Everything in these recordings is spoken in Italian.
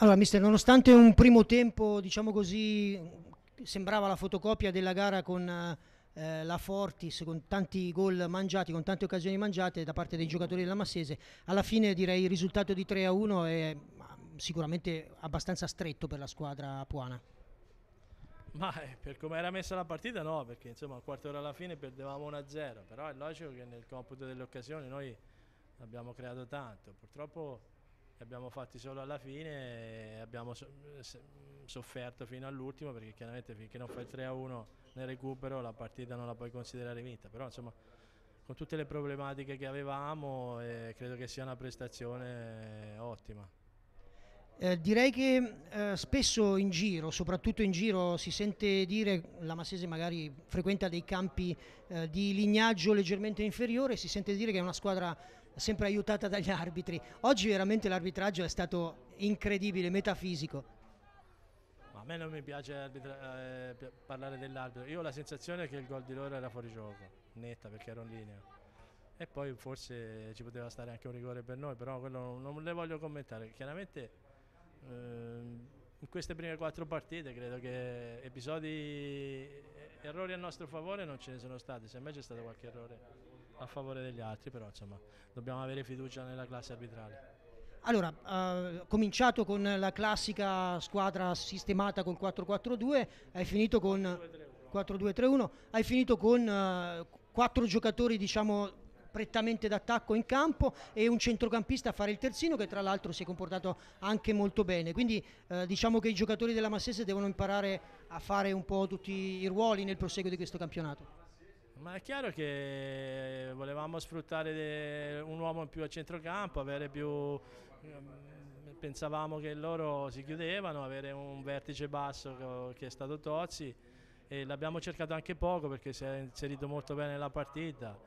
Allora, mister, nonostante un primo tempo, diciamo così, sembrava la fotocopia della gara con eh, la Fortis, con tanti gol mangiati, con tante occasioni mangiate da parte dei giocatori della Massese, alla fine direi il risultato di 3 a 1 è sicuramente abbastanza stretto per la squadra puana. Ma eh, per come era messa la partita no, perché insomma a quarto d'ora alla fine perdevamo 1-0, a però è logico che nel computo delle occasioni noi abbiamo creato tanto. Purtroppo li abbiamo fatti solo alla fine e abbiamo sofferto fino all'ultimo perché chiaramente finché non fai 3-1 nel recupero la partita non la puoi considerare vinta, però insomma con tutte le problematiche che avevamo eh, credo che sia una prestazione eh, ottima. Eh, direi che eh, spesso in giro, soprattutto in giro, si sente dire, la Massese magari frequenta dei campi eh, di lignaggio leggermente inferiore, si sente dire che è una squadra sempre aiutata dagli arbitri. Oggi veramente l'arbitraggio è stato incredibile, metafisico. a me non mi piace arbitra- eh, parlare dell'arbitro. Io ho la sensazione che il gol di loro era fuori gioco, netta perché ero in linea. E poi forse ci poteva stare anche un rigore per noi, però quello non le voglio commentare. Chiaramente eh, in queste prime quattro partite credo che episodi errori a nostro favore non ce ne sono stati, semmai c'è stato qualche errore a favore degli altri, però insomma dobbiamo avere fiducia nella classe arbitrale. Allora, eh, cominciato con la classica squadra sistemata col 4-4-2, hai finito con 4-2-3-1, hai finito con eh, giocatori diciamo prettamente d'attacco in campo e un centrocampista a fare il terzino che tra l'altro si è comportato anche molto bene. Quindi eh, diciamo che i giocatori della Massese devono imparare a fare un po' tutti i ruoli nel proseguo di questo campionato. Ma è chiaro che volevamo sfruttare un uomo in più a centrocampo, avere più... Ehm, pensavamo che loro si chiudevano, avere un vertice basso che è stato Tozzi e l'abbiamo cercato anche poco perché si è inserito molto bene nella partita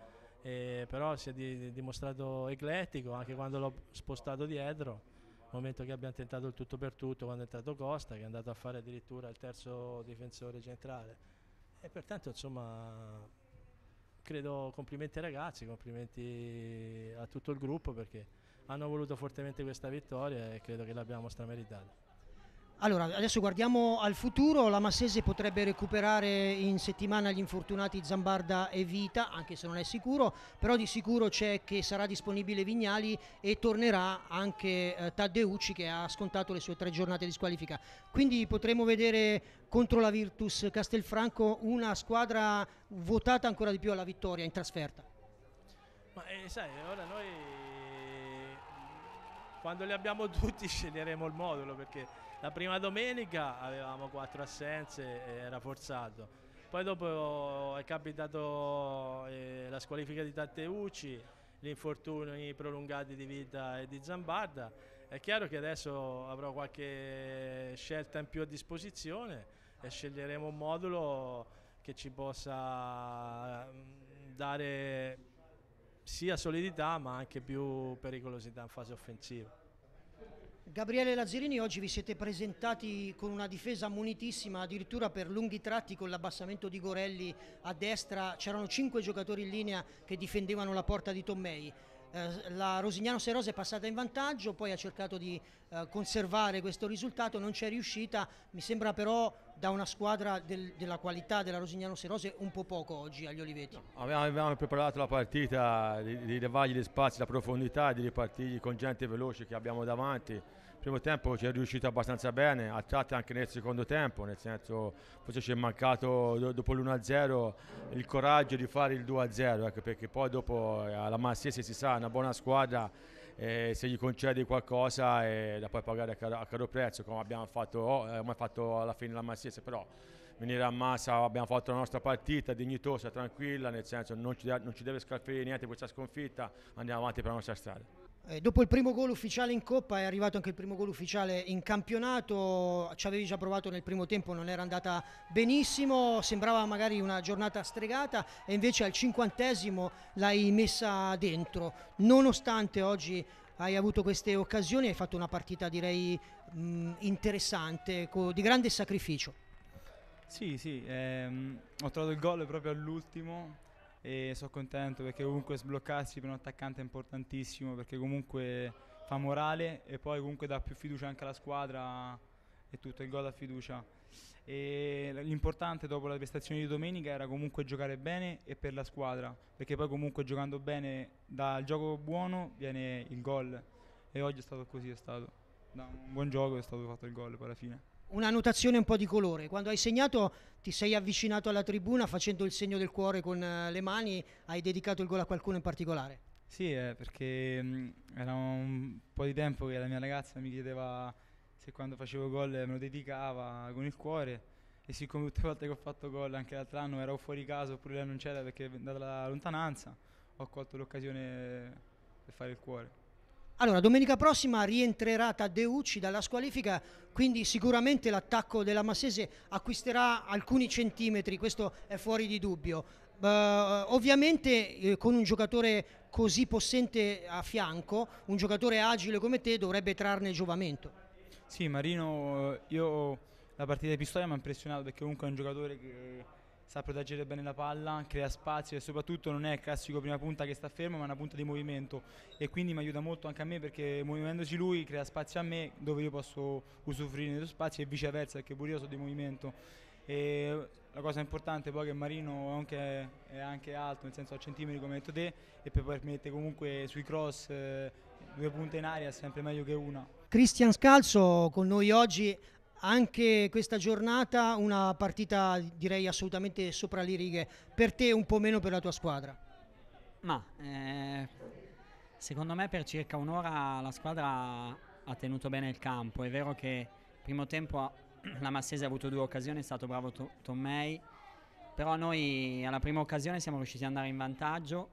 eh, però si è di, dimostrato eclettico anche quando l'ho spostato dietro nel momento che abbiamo tentato il tutto per tutto quando è entrato Costa che è andato a fare addirittura il terzo difensore centrale e pertanto insomma credo complimenti ai ragazzi complimenti a tutto il gruppo perché hanno voluto fortemente questa vittoria e credo che l'abbiamo strameritata allora, adesso guardiamo al futuro, la Massese potrebbe recuperare in settimana gli infortunati Zambarda e Vita, anche se non è sicuro, però di sicuro c'è che sarà disponibile Vignali e tornerà anche eh, Taddeucci che ha scontato le sue tre giornate di squalifica. Quindi potremo vedere contro la Virtus Castelfranco una squadra votata ancora di più alla vittoria in trasferta. Ma eh, sai, ora noi quando li abbiamo tutti sceglieremo il modulo perché la prima domenica avevamo quattro assenze e era forzato. Poi dopo è capitato eh, la squalifica di Tatteucci, gli infortuni prolungati di Vita e di Zambarda. È chiaro che adesso avrò qualche scelta in più a disposizione e sceglieremo un modulo che ci possa mm, dare sia solidità ma anche più pericolosità in fase offensiva. Gabriele Lazzarini, oggi vi siete presentati con una difesa munitissima, addirittura per lunghi tratti con l'abbassamento di Gorelli a destra, c'erano cinque giocatori in linea che difendevano la porta di Tommei. Eh, la Rosignano Serosa è passata in vantaggio, poi ha cercato di eh, conservare questo risultato, non c'è riuscita, mi sembra però da una squadra del, della qualità della Rosignano Serose un po' poco oggi agli Olivetti. Abbiamo, avevamo preparato la partita di, di levargli gli spazi, la profondità, di ripartirgli con gente veloce che abbiamo davanti primo tempo ci è riuscito abbastanza bene, a tratti anche nel secondo tempo, nel senso forse ci è mancato dopo l'1-0 il coraggio di fare il 2-0, ecco, perché poi dopo eh, alla Marsiese si sa, una buona squadra eh, se gli concedi qualcosa eh, da poi pagare a caro, a caro prezzo come abbiamo fatto, oh, eh, fatto alla fine la Marsiese, però venire a massa abbiamo fatto la nostra partita dignitosa, tranquilla, nel senso non ci, deve, non ci deve scalfire niente questa sconfitta, andiamo avanti per la nostra strada. Eh, dopo il primo gol ufficiale in Coppa è arrivato anche il primo gol ufficiale in campionato, ci avevi già provato nel primo tempo, non era andata benissimo, sembrava magari una giornata stregata e invece al cinquantesimo l'hai messa dentro, nonostante oggi hai avuto queste occasioni, hai fatto una partita direi mm, interessante, di grande sacrificio. Sì, sì, ehm, ho trovato il gol proprio all'ultimo e sono contento perché comunque sbloccarsi per un attaccante è importantissimo perché comunque fa morale e poi comunque dà più fiducia anche alla squadra e tutto, il gol dà fiducia. E l'importante dopo la prestazione di domenica era comunque giocare bene e per la squadra perché poi comunque giocando bene dal gioco buono viene il gol e oggi è stato così, è stato da un buon gioco è stato fatto il gol poi alla fine una notazione un po' di colore. Quando hai segnato ti sei avvicinato alla tribuna facendo il segno del cuore con eh, le mani, hai dedicato il gol a qualcuno in particolare? Sì, eh, perché mh, mm, era un po' di tempo che la mia ragazza mi chiedeva se quando facevo gol me lo dedicava con il cuore e siccome tutte le volte che ho fatto gol anche l'altro anno ero fuori casa oppure lei non c'era perché è andata la lontananza ho colto l'occasione per fare il cuore. Allora, domenica prossima rientrerà Taddeucci dalla squalifica, quindi sicuramente l'attacco della Massese acquisterà alcuni centimetri, questo è fuori di dubbio. Uh, ovviamente eh, con un giocatore così possente a fianco, un giocatore agile come te dovrebbe trarne giovamento. Sì, Marino, eh, io la partita di Pistoia mi ha impressionato perché comunque è un giocatore che sa proteggere bene la palla, crea spazio e soprattutto non è il classico prima punta che sta fermo, ma è una punta di movimento e quindi mi aiuta molto anche a me perché muovendoci lui crea spazio a me dove io posso usufruire dello spazio e viceversa perché pure io sono di movimento. E la cosa importante poi è che Marino anche, è anche alto, nel senso a centimetri come hai detto te, e poi permette comunque sui cross eh, due punte in aria è sempre meglio che una. Cristian Scalzo con noi oggi anche questa giornata una partita direi assolutamente sopra le righe, per te un po' meno per la tua squadra. Ma eh, secondo me per circa un'ora la squadra ha tenuto bene il campo, è vero che primo tempo la Massese ha avuto due occasioni, è stato bravo to- Tommei, però noi alla prima occasione siamo riusciti ad andare in vantaggio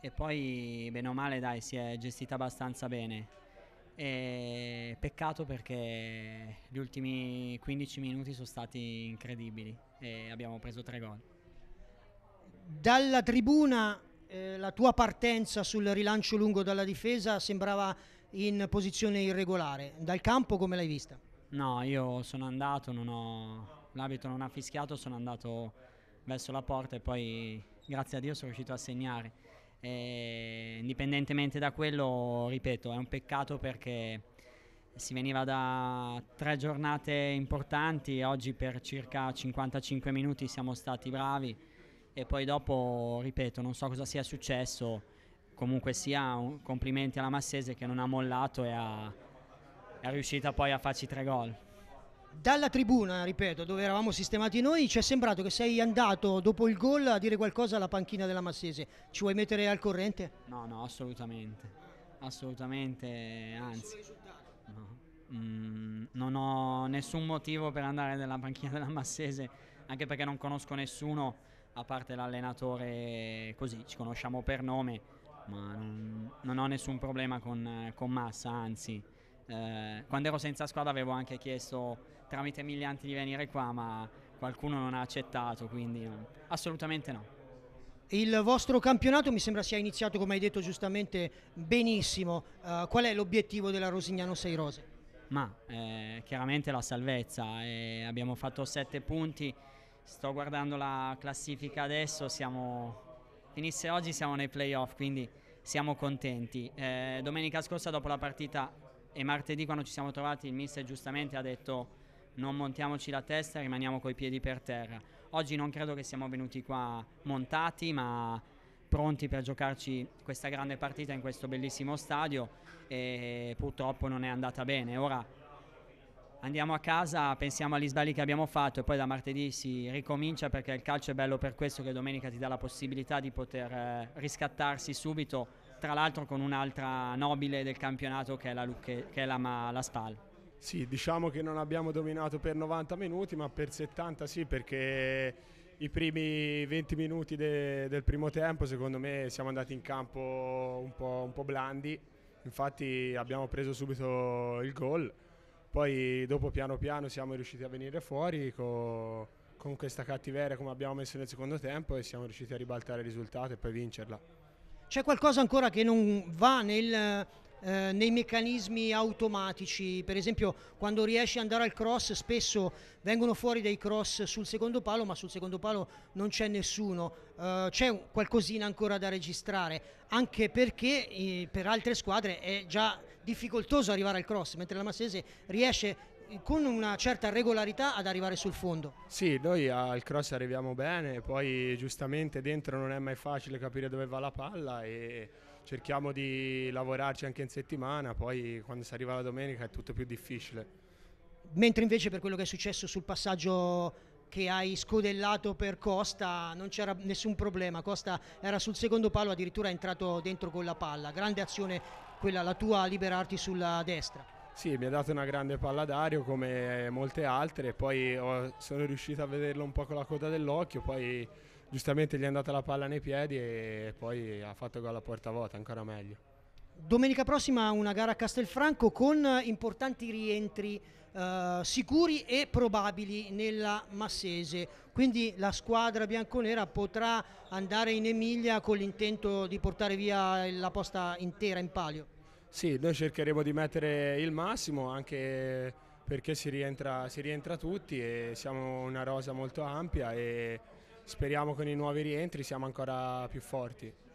e poi bene o male dai si è gestita abbastanza bene e peccato perché gli ultimi 15 minuti sono stati incredibili e abbiamo preso tre gol. Dalla tribuna eh, la tua partenza sul rilancio lungo dalla difesa sembrava in posizione irregolare. Dal campo come l'hai vista? No, io sono andato, ho, l'abito non ha fischiato, sono andato verso la porta e poi grazie a Dio sono riuscito a segnare e, eh, indipendentemente da quello, ripeto, è un peccato perché si veniva da tre giornate importanti, oggi per circa 55 minuti siamo stati bravi e poi dopo, ripeto, non so cosa sia successo, comunque sia un complimenti alla Massese che non ha mollato e ha, è riuscita poi a farci tre gol. Dalla tribuna, ripeto, dove eravamo sistemati noi, ci è sembrato che sei andato dopo il gol a dire qualcosa alla panchina della Massese. Ci vuoi mettere al corrente? No, no, assolutamente. Assolutamente, anzi. No. Mm, non ho nessun motivo per andare nella panchina della Massese, anche perché non conosco nessuno, a parte l'allenatore così, ci conosciamo per nome, ma non, non ho nessun problema con, con Massa, anzi. Eh, quando ero senza squadra avevo anche chiesto tramite Emilianti di venire qua, ma qualcuno non ha accettato, quindi assolutamente no. Il vostro campionato mi sembra sia iniziato, come hai detto giustamente, benissimo. Uh, qual è l'obiettivo della Rosignano 6 Rose? Ma eh, chiaramente la salvezza, eh, abbiamo fatto 7 punti, sto guardando la classifica adesso, siamo... finisse oggi siamo nei playoff, quindi siamo contenti. Eh, domenica scorsa dopo la partita e martedì quando ci siamo trovati il mister giustamente ha detto non montiamoci la testa, e rimaniamo coi piedi per terra. Oggi non credo che siamo venuti qua montati, ma pronti per giocarci questa grande partita in questo bellissimo stadio e purtroppo non è andata bene. Ora andiamo a casa, pensiamo agli sbagli che abbiamo fatto e poi da martedì si ricomincia perché il calcio è bello per questo che domenica ti dà la possibilità di poter eh, riscattarsi subito, tra l'altro con un'altra nobile del campionato che è la, Lucche, che è la, la Spal. Sì, diciamo che non abbiamo dominato per 90 minuti, ma per 70 sì, perché i primi 20 minuti de, del primo tempo secondo me siamo andati in campo un po', un po blandi, infatti abbiamo preso subito il gol, poi dopo piano piano siamo riusciti a venire fuori con, con questa cattiveria come abbiamo messo nel secondo tempo e siamo riusciti a ribaltare il risultato e poi vincerla. C'è qualcosa ancora che non va nel eh, nei meccanismi automatici, per esempio quando riesci ad andare al cross spesso vengono fuori dei cross sul secondo palo ma sul secondo palo non c'è nessuno, eh, c'è qualcosina ancora da registrare, anche perché eh, per altre squadre è già difficoltoso arrivare al cross, mentre la Massese riesce eh, con una certa regolarità ad arrivare sul fondo. Sì, noi al cross arriviamo bene, poi giustamente dentro non è mai facile capire dove va la palla e cerchiamo di lavorarci anche in settimana, poi quando si arriva la domenica è tutto più difficile. Mentre invece per quello che è successo sul passaggio che hai scodellato per Costa non c'era nessun problema, Costa era sul secondo palo, addirittura è entrato dentro con la palla, grande azione quella la tua a liberarti sulla destra. Sì, mi ha dato una grande palla Dario come molte altre, poi ho, sono riuscito a vederlo un po' con la coda dell'occhio, poi giustamente gli è andata la palla nei piedi e poi ha fatto gol a porta vuota, ancora meglio. Domenica prossima una gara a Castelfranco con importanti rientri eh, sicuri e probabili nella Massese, quindi la squadra bianconera potrà andare in Emilia con l'intento di portare via la posta intera in palio. Sì, noi cercheremo di mettere il massimo anche perché si rientra, si rientra tutti e siamo una rosa molto ampia e speriamo con i nuovi rientri siamo ancora più forti.